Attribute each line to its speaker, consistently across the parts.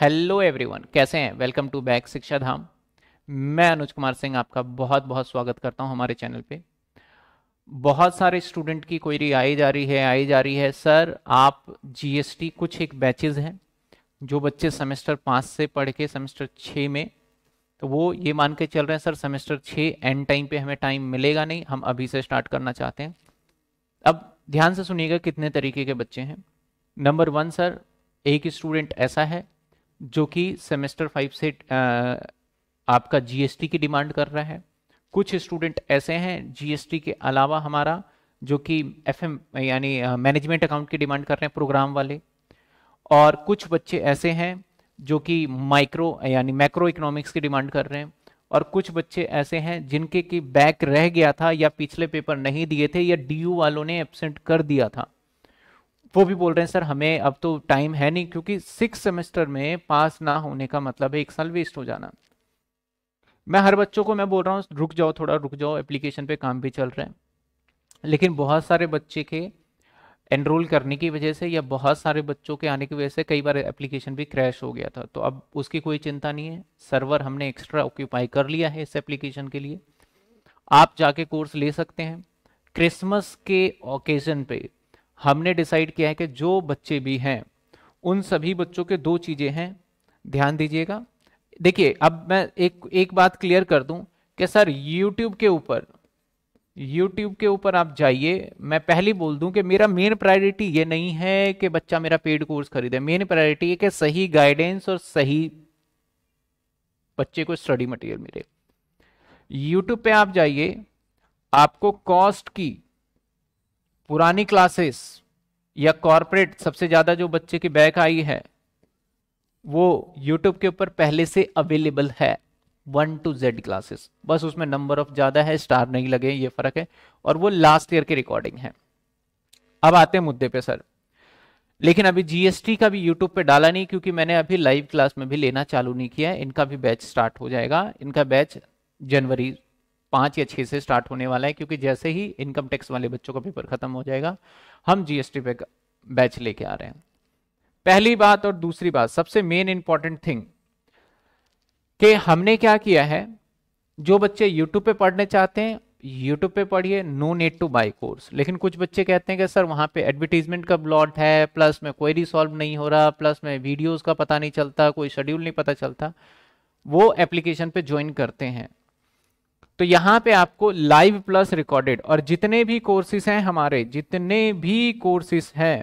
Speaker 1: hello everyone कैसे हैं welcome to back शिक्षा धाम मैं अनुज कुमार सिंह आपका बहुत बहुत स्वागत करता हूं हमारे चैनल पे बहुत सारे स्टूडेंट की क्वेरी आई जा रही है आई जा रही है सर आप जीएसटी कुछ एक बैचेज हैं जो बच्चे सेमेस्टर पाँच से पढ़ के सेमेस्टर छः में तो वो ये मान के चल रहे हैं सर सेमेस्टर छः एंड टाइम पर हमें टाइम मिलेगा नहीं हम अभी से स्टार्ट करना चाहते हैं अब ध्यान से सुनिएगा कितने तरीके के बच्चे हैं नंबर वन सर एक स्टूडेंट ऐसा है जो कि सेमेस्टर फाइव से आपका जीएसटी की डिमांड कर रहा है कुछ स्टूडेंट ऐसे हैं जीएसटी के अलावा हमारा जो कि एफएम यानी मैनेजमेंट अकाउंट की डिमांड कर रहे हैं प्रोग्राम वाले और कुछ बच्चे ऐसे हैं जो कि माइक्रो यानी मैक्रो इकोनॉमिक्स की डिमांड कर रहे हैं और कुछ बच्चे ऐसे हैं जिनके कि बैक रह गया था या पिछले पेपर नहीं दिए थे या डीयू वालों ने एबसेंट कर दिया था वो भी बोल रहे हैं सर हमें अब तो टाइम है नहीं क्योंकि सिक्स सेमेस्टर में पास ना होने का मतलब है एक साल वेस्ट हो जाना मैं हर बच्चों को मैं बोल रहा हूँ रुक जाओ थोड़ा रुक जाओ एप्लीकेशन पे काम भी चल रहे हैं लेकिन बहुत सारे बच्चे के एनरोल करने की वजह से या बहुत सारे बच्चों के आने की वजह से कई बार एप्लीकेशन भी क्रैश हो गया था तो अब उसकी कोई चिंता नहीं है सर्वर हमने एक्स्ट्रा ऑक्यूपाई कर लिया है इस एप्लीकेशन के लिए आप जाके कोर्स ले सकते हैं क्रिसमस के ओकेजन पे हमने डिसाइड किया है कि जो बच्चे भी हैं उन सभी बच्चों के दो चीज़ें हैं ध्यान दीजिएगा देखिए अब मैं एक एक बात क्लियर कर दूं कि सर यूट्यूब के ऊपर यूट्यूब के ऊपर आप जाइए मैं पहली बोल दूं कि मेरा मेन प्रायोरिटी ये नहीं है कि बच्चा मेरा पेड कोर्स खरीदे मेन प्रायोरिटी है कि सही गाइडेंस और सही बच्चे को स्टडी मटेरियल मिले यूट्यूब पे आप जाइए आपको कॉस्ट की पुरानी क्लासेस या कॉरपोरेट सबसे ज़्यादा जो बच्चे की बैक आई है वो यूट्यूब के ऊपर पहले से अवेलेबल है वन टू जेड क्लासेस बस उसमें नंबर ऑफ ज़्यादा है स्टार नहीं लगे ये फ़र्क है और वो लास्ट ईयर की रिकॉर्डिंग है अब आते हैं मुद्दे पे सर लेकिन अभी जीएसटी का भी यूट्यूब पे डाला नहीं क्योंकि मैंने अभी लाइव क्लास में भी लेना चालू नहीं किया है इनका भी बैच स्टार्ट हो जाएगा इनका बैच जनवरी पांच या छह से स्टार्ट होने वाला है क्योंकि जैसे ही इनकम टैक्स वाले बच्चों का पेपर खत्म हो जाएगा हम जीएसटी पे बैच लेके आ रहे हैं पहली बात और दूसरी बात सबसे मेन इंपॉर्टेंट थिंग कि हमने क्या किया है जो बच्चे यूट्यूब पे पढ़ने चाहते हैं यूट्यूब पे पढ़िए no need to buy course लेकिन कुछ बच्चे कहते हैं कि सर वहां पे एडवर्टीजमेंट का ब्लॉट है प्लस में क्वेरी सॉल्व नहीं हो रहा प्लस में वीडियोस का पता नहीं चलता कोई शेड्यूल नहीं पता चलता वो एप्लीकेशन पे ज्वाइन करते हैं तो यहां पे आपको लाइव प्लस रिकॉर्डेड और जितने भी कोर्सेस हैं हमारे जितने भी कोर्सेस हैं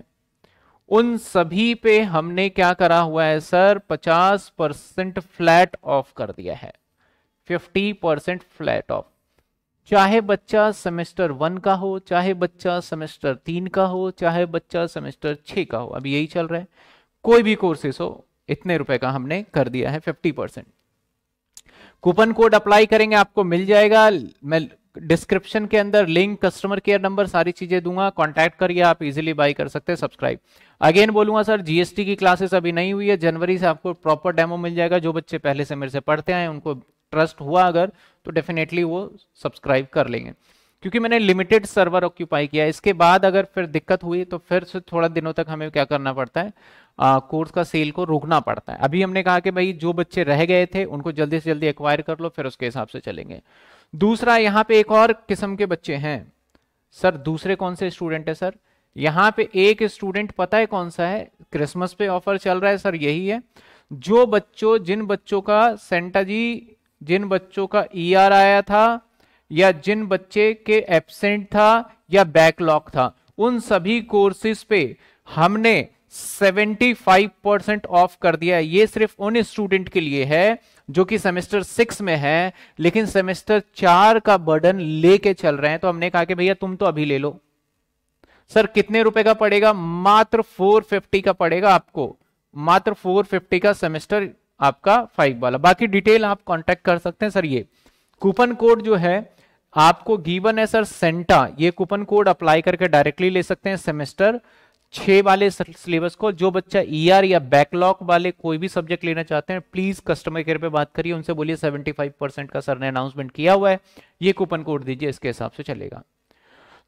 Speaker 1: उन सभी पे हमने क्या करा हुआ है सर 50 परसेंट फ्लैट ऑफ कर दिया है 50 परसेंट फ्लैट ऑफ चाहे बच्चा सेमेस्टर वन का हो चाहे बच्चा सेमेस्टर तीन का हो चाहे बच्चा सेमेस्टर छः का हो अब यही चल रहा है कोई भी कोर्सेस हो इतने रुपए का हमने कर दिया है 50 परसेंट कूपन कोड अप्लाई करेंगे आपको मिल जाएगा मैं डिस्क्रिप्शन के अंदर लिंक कस्टमर केयर नंबर सारी चीजें दूंगा कांटेक्ट करिए आप इजीली बाई कर सकते हैं सब्सक्राइब अगेन बोलूंगा सर जीएसटी की क्लासेस अभी नहीं हुई है जनवरी से आपको प्रॉपर डेमो मिल जाएगा जो बच्चे पहले से मेरे से पढ़ते आए उनको ट्रस्ट हुआ अगर तो डेफिनेटली वो सब्सक्राइब कर लेंगे क्योंकि मैंने लिमिटेड सर्वर ऑक्यूपाई किया इसके बाद अगर फिर दिक्कत हुई तो फिर से थोड़ा दिनों तक हमें क्या करना पड़ता है कोर्स का सेल को रोकना पड़ता है अभी हमने कहा कि भाई जो बच्चे रह गए थे उनको जल्दी से जल्दी एक्वायर कर लो फिर उसके हिसाब से चलेंगे दूसरा यहाँ पे एक और किस्म के बच्चे हैं सर दूसरे कौन से स्टूडेंट है सर यहाँ पे एक स्टूडेंट पता है कौन सा है क्रिसमस पे ऑफर चल रहा है सर यही है जो बच्चों जिन बच्चों का सेंटा जी जिन बच्चों का ईआर e आया था या जिन बच्चे के एबसेंट था या बैकलॉग था उन सभी कोर्सेज पे हमने 75 परसेंट ऑफ कर दिया है ये सिर्फ उन स्टूडेंट के लिए है जो कि सेमेस्टर सिक्स में है लेकिन सेमेस्टर चार का बर्डन लेके चल रहे हैं तो हमने कहा कि भैया तुम तो अभी ले लो सर कितने रुपए का पड़ेगा मात्र 450 का पड़ेगा आपको मात्र 450 का सेमेस्टर आपका फाइव वाला बाकी डिटेल आप कांटेक्ट कर सकते हैं सर ये कूपन कोड जो है आपको गीवन है सर सेंटा ये कूपन कोड अप्लाई करके डायरेक्टली ले सकते हैं सेमेस्टर छह वाले सिलेबस को जो बच्चा ईआर e या बैकलॉग वाले कोई भी सब्जेक्ट लेना चाहते हैं प्लीज़ कस्टमर केयर पे बात करिए उनसे बोलिए 75 परसेंट का सर ने अनाउंसमेंट किया हुआ है ये कूपन कोड दीजिए इसके हिसाब से चलेगा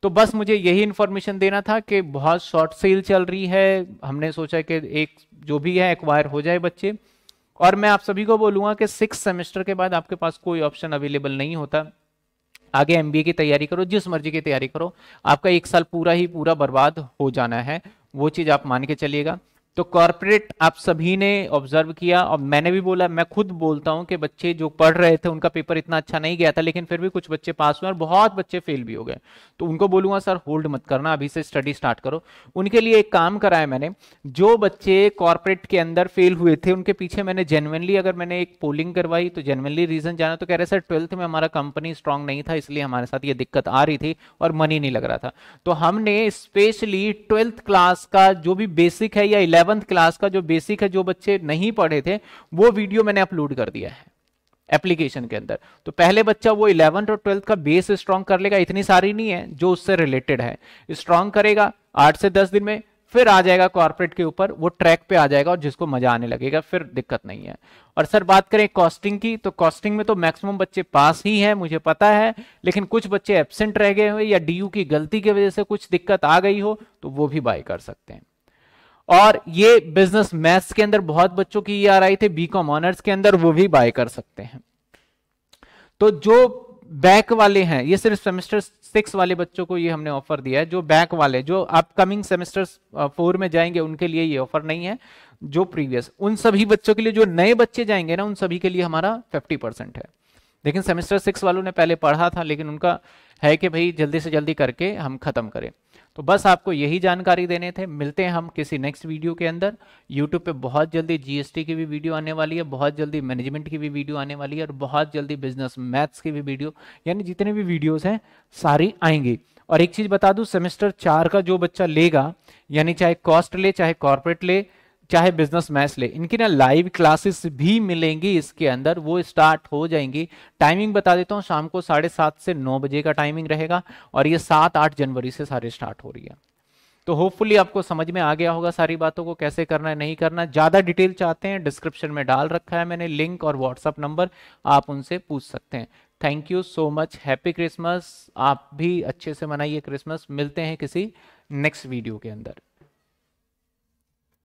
Speaker 1: तो बस मुझे यही इंफॉर्मेशन देना था कि बहुत शॉर्ट सेल चल रही है हमने सोचा कि एक जो भी है एक्वायर हो जाए बच्चे और मैं आप सभी को बोलूंगा कि सिक्स सेमेस्टर के बाद आपके पास कोई ऑप्शन अवेलेबल नहीं होता आगे एम की तैयारी करो जिस मर्जी की तैयारी करो आपका एक साल पूरा ही पूरा बर्बाद हो जाना है वो चीज़ आप मान के चलिएगा तो कॉरपोरेट आप सभी ने ऑब्जर्व किया और मैंने भी बोला मैं खुद बोलता हूं कि बच्चे जो पढ़ रहे थे उनका पेपर इतना अच्छा नहीं गया था लेकिन फिर भी कुछ बच्चे पास हुए और बहुत बच्चे फेल भी हो गए तो उनको बोलूंगा सर होल्ड मत करना अभी से स्टडी स्टार्ट करो उनके लिए एक काम कराया मैंने जो बच्चे कॉरपोरेट के अंदर फेल हुए थे उनके पीछे मैंने जेनुअनली अगर मैंने एक पोलिंग करवाई तो जेनुअनली रीजन जाना तो कह रहे सर ट्वेल्थ में हमारा कंपनी स्ट्रांग नहीं था इसलिए हमारे साथ ये दिक्कत आ रही थी और मनी नहीं लग रहा था तो हमने स्पेशली ट्वेल्थ क्लास का जो भी बेसिक है या इलेवंथ क्लास का जो बेसिक है जो बच्चे नहीं पढ़े थे वो वीडियो मैंने अपलोड कर दिया है एप्लीकेशन के अंदर तो पहले बच्चा वो इलेवंथ और ट्वेल्थ का बेस स्ट्रांग कर लेगा इतनी सारी नहीं है जो उससे रिलेटेड है स्ट्रांग करेगा आठ से दस दिन में फिर आ जाएगा कॉर्पोरेट के ऊपर वो ट्रैक पे आ जाएगा और जिसको मजा आने लगेगा फिर दिक्कत नहीं है और सर बात करें कॉस्टिंग की तो कॉस्टिंग में तो मैक्सिमम बच्चे पास ही हैं मुझे पता है लेकिन कुछ बच्चे एबसेंट रह गए हो या डीयू की गलती की वजह से कुछ दिक्कत आ गई हो तो वो भी बाय कर सकते हैं और ये बिजनेस मैथ्स के अंदर बहुत बच्चों की आ रही थे बी कॉम ऑनर्स के अंदर वो भी बाय कर सकते हैं तो जो बैक वाले हैं ये सिर्फ सेमेस्टर सिक्स वाले बच्चों को ये हमने ऑफर दिया है जो बैक वाले जो अपकमिंग सेमेस्टर फोर में जाएंगे उनके लिए ये ऑफर नहीं है जो प्रीवियस उन सभी बच्चों के लिए जो नए बच्चे जाएंगे ना उन सभी के लिए हमारा फिफ्टी परसेंट है लेकिन सेमेस्टर सिक्स वालों ने पहले पढ़ा था लेकिन उनका है कि भाई जल्दी से जल्दी करके हम खत्म करें तो बस आपको यही जानकारी देने थे मिलते हैं हम किसी नेक्स्ट वीडियो के अंदर यूट्यूब पे बहुत जल्दी जीएसटी की भी वीडियो आने वाली है बहुत जल्दी मैनेजमेंट की भी वीडियो आने वाली है और बहुत जल्दी बिजनेस मैथ्स की भी वीडियो यानी जितने भी वीडियोस हैं सारी आएंगी और एक चीज़ बता दू सेमेस्टर चार का जो बच्चा लेगा यानी चाहे कॉस्ट ले चाहे कॉर्पोरेट ले चाहे बिजनेस मैथ्स ले इनकी ना लाइव क्लासेस भी मिलेंगी इसके अंदर वो स्टार्ट हो जाएंगी टाइमिंग बता देता हूँ शाम को साढ़े सात से नौ बजे का टाइमिंग रहेगा और ये सात आठ जनवरी से सारे स्टार्ट हो रही है तो होपफुली आपको समझ में आ गया होगा सारी बातों को कैसे करना है नहीं करना ज़्यादा डिटेल चाहते हैं डिस्क्रिप्शन में डाल रखा है मैंने लिंक और व्हाट्सअप नंबर आप उनसे पूछ सकते हैं thank you so much happy Christmas आप भी अच्छे से मनाइए क्रिसमस मिलते हैं किसी नेक्स्ट वीडियो के अंदर